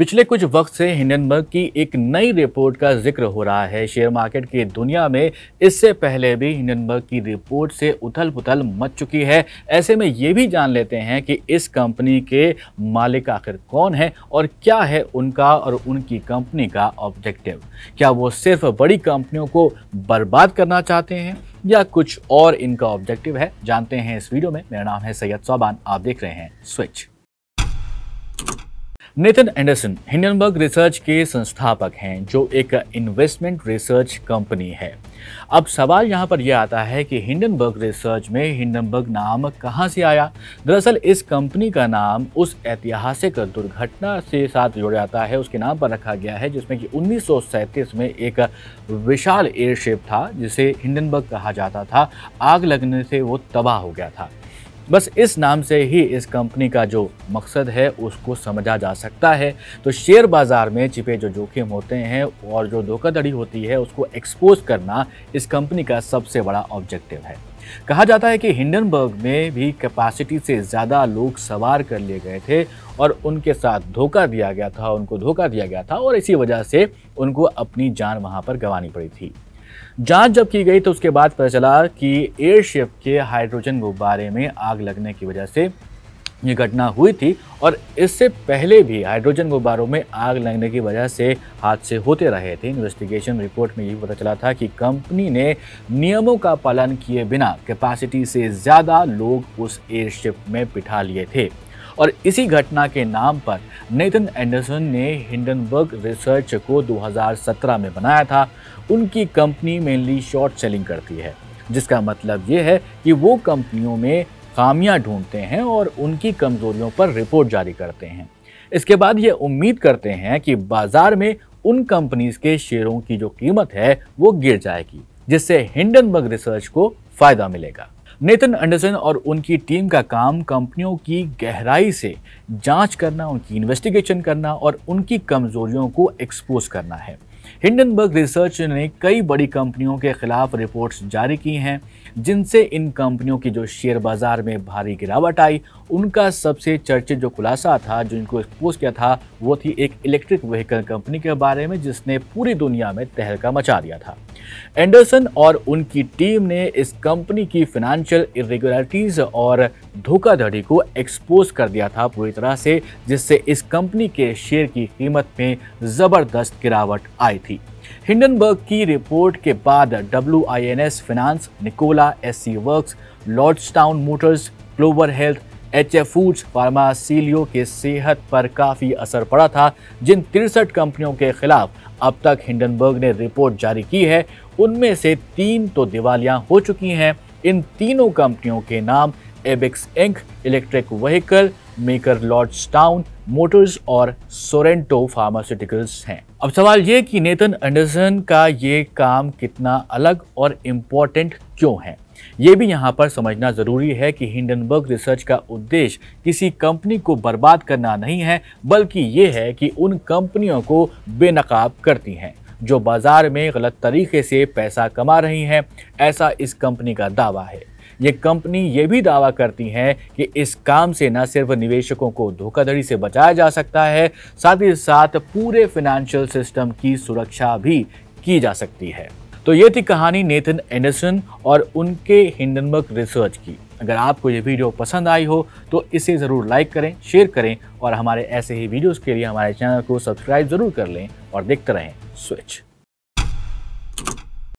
पिछले कुछ वक्त से हिंडनबर्ग की एक नई रिपोर्ट का जिक्र हो रहा है शेयर मार्केट की दुनिया में इससे पहले भी हिंडनबर्ग की रिपोर्ट से उथल पुथल मच चुकी है ऐसे में ये भी जान लेते हैं कि इस कंपनी के मालिक आखिर कौन है और क्या है उनका और उनकी कंपनी का ऑब्जेक्टिव क्या वो सिर्फ बड़ी कंपनियों को बर्बाद करना चाहते हैं या कुछ और इनका ऑब्जेक्टिव है जानते हैं इस वीडियो में मेरा नाम है सैयद सौबान आप देख रहे हैं स्विच नेथन एंडरसन हिंडनबर्ग रिसर्च के संस्थापक हैं जो एक इन्वेस्टमेंट रिसर्च कंपनी है अब सवाल यहाँ पर यह आता है कि हिंडनबर्ग रिसर्च में हिंडनबर्ग नाम कहाँ से आया दरअसल इस कंपनी का नाम उस ऐतिहासिक दुर्घटना से साथ जुड़ जाता है उसके नाम पर रखा गया है जिसमें कि उन्नीस में एक विशाल एयरशिप था जिसे हिंडनबर्ग कहा जाता था आग लगने से वो तबाह हो गया था बस इस नाम से ही इस कंपनी का जो मकसद है उसको समझा जा सकता है तो शेयर बाज़ार में छिपे जो जोखिम होते हैं और जो धोखाधड़ी होती है उसको एक्सपोज करना इस कंपनी का सबसे बड़ा ऑब्जेक्टिव है कहा जाता है कि हिंडनबर्ग में भी कैपेसिटी से ज़्यादा लोग सवार कर लिए गए थे और उनके साथ धोखा दिया गया था उनको धोखा दिया गया था और इसी वजह से उनको अपनी जान वहाँ पर गंवानी पड़ी थी जांच जब की गई तो उसके बाद पता चला कि एयरशिप के हाइड्रोजन गुब्बारे में आग लगने की वजह से ये घटना हुई थी और इससे पहले भी हाइड्रोजन गुब्बारों में आग लगने की वजह से हादसे होते रहे थे इन्वेस्टिगेशन रिपोर्ट में ये पता चला था कि कंपनी ने नियमों का पालन किए बिना कैपेसिटी से ज़्यादा लोग उस एयरशिप में बिठा लिए थे और इसी घटना के नाम पर नेथन एंडरसन ने हिंडनबर्ग रिसर्च को 2017 में बनाया था उनकी कंपनी मेनली शॉर्ट सेलिंग करती है जिसका मतलब ये है कि वो कंपनियों में खामियां ढूंढते हैं और उनकी कमजोरियों पर रिपोर्ट जारी करते हैं इसके बाद ये उम्मीद करते हैं कि बाजार में उन कंपनीज के शेयरों की जो कीमत है वो गिर जाएगी जिससे हिंडनबर्ग रिसर्च को फायदा मिलेगा नेतन एंडरसन और उनकी टीम का काम कंपनियों की गहराई से जांच करना उनकी इन्वेस्टिगेशन करना और उनकी कमजोरियों को एक्सपोज करना है हिंडनबर्ग रिसर्च ने कई बड़ी कंपनियों के खिलाफ रिपोर्ट्स जारी की हैं जिनसे इन कंपनियों की जो शेयर बाजार में भारी गिरावट आई उनका सबसे चर्चित जो खुलासा था जो इनको एक्सपोज किया था वो थी एक इलेक्ट्रिक व्हीकल कंपनी के बारे में जिसने पूरी दुनिया में तहलका मचा दिया था एंडरसन और उनकी टीम ने इस कंपनी की फिनेंशियल इरेगुलरिटीज और धोखाधड़ी को एक्सपोज कर दिया था पूरी तरह से जिससे इस कंपनी के शेयर की कीमत में ज़बरदस्त गिरावट आई थी हिंडनबर्ग की रिपोर्ट के बाद W I N S finance Nikola S C work Lordstown Motors Clover Health H F foods फार्मासीलियों के सेहत पर काफ़ी असर पड़ा था जिन तिरसठ कंपनियों के खिलाफ अब तक हिंडनबर्ग ने रिपोर्ट जारी की है उनमें से तीन तो दिवालियां हो चुकी हैं इन तीनों कंपनियों के नाम Ebix Inc electric vehicle maker Lordstown Motors और सोरेंटो फार्मास्यूटिकल्स हैं अब सवाल ये कि नेतन एंडरसन का ये काम कितना अलग और इम्पोर्टेंट क्यों है ये भी यहाँ पर समझना ज़रूरी है कि हिंडनबर्ग रिसर्च का उद्देश्य किसी कंपनी को बर्बाद करना नहीं है बल्कि ये है कि उन कंपनियों को बेनकाब करती हैं जो बाज़ार में गलत तरीके से पैसा कमा रही हैं ऐसा इस कंपनी का दावा है ये कंपनी ये भी दावा करती हैं कि इस काम से न सिर्फ निवेशकों को धोखाधड़ी से बचाया जा सकता है साथ ही साथ पूरे फिनेंशियल सिस्टम की सुरक्षा भी की जा सकती है तो ये थी कहानी नेथन एंडरसन और उनके हिंडनबर्ग रिसर्च की अगर आपको ये वीडियो पसंद आई हो तो इसे ज़रूर लाइक करें शेयर करें और हमारे ऐसे ही वीडियोस के लिए हमारे चैनल को सब्सक्राइब ज़रूर कर लें और देखते रहें स्विच